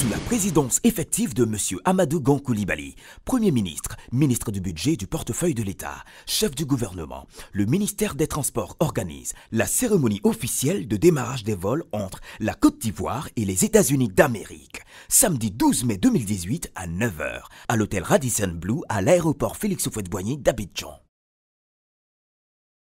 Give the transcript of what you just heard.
Sous la présidence effective de M. Amadou Gankoulibaly, Premier ministre, ministre du Budget du portefeuille de l'État, chef du gouvernement, le ministère des Transports organise la cérémonie officielle de démarrage des vols entre la Côte d'Ivoire et les États-Unis d'Amérique, samedi 12 mai 2018 à 9h, à l'hôtel Radisson Blue à l'aéroport Félix Houphouët-Boigny d'Abidjan.